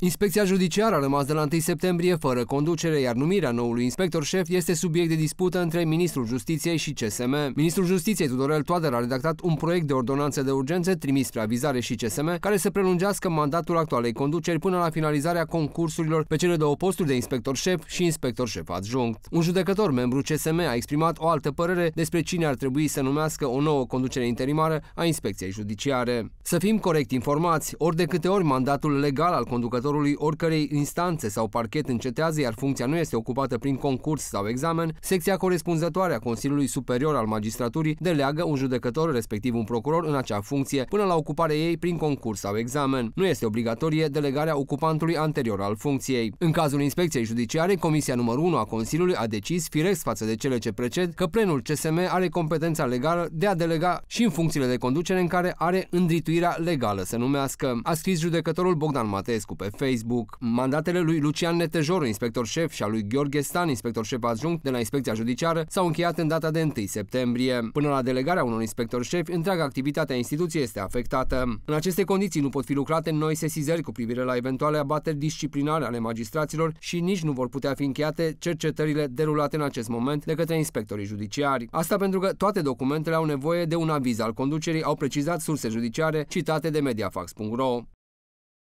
Inspecția judiciară a rămas de la 1 septembrie fără conducere, iar numirea noului inspector șef este subiect de dispută între Ministrul Justiției și CSM. Ministrul Justiției Tudorel Toader a redactat un proiect de ordonanță de urgență trimis spre avizare și CSM, care să prelungească mandatul actualei conduceri până la finalizarea concursurilor pe cele două posturi de inspector șef și inspector șef adjunct. Un judecător membru CSM a exprimat o altă părere despre cine ar trebui să numească o nouă conducere interimară a inspecției judiciare. Să fim corect informați, ori de câte ori mandatul legal al conducătorului judecătorului oricărei instanțe sau parchet încetează, iar funcția nu este ocupată prin concurs sau examen, secția corespunzătoare a Consiliului Superior al Magistraturii deleagă un judecător, respectiv un procuror, în acea funcție, până la ocuparea ei prin concurs sau examen. Nu este obligatorie delegarea ocupantului anterior al funcției. În cazul inspecției judiciare, Comisia numărul 1 a Consiliului a decis, firesc față de cele ce preced, că plenul CSM are competența legală de a delega și în funcțiile de conducere în care are îndrituirea legală, să numească. A scris judecătorul Bogdan Mateescu pe Facebook, mandatele lui Lucian Netejor, inspector șef, și a lui Gheorghe Stan, inspector șef adjunct de la Inspecția Judiciară, s-au încheiat în data de 1 septembrie. Până la delegarea unor inspector șef, întreaga activitate a instituției este afectată. În aceste condiții nu pot fi lucrate noi sesizări cu privire la eventuale abateri disciplinare ale magistraților și nici nu vor putea fi încheiate cercetările derulate în acest moment de către inspectorii judiciari. Asta pentru că toate documentele au nevoie de un aviz al conducerii, au precizat surse judiciare citate de mediafax.ro.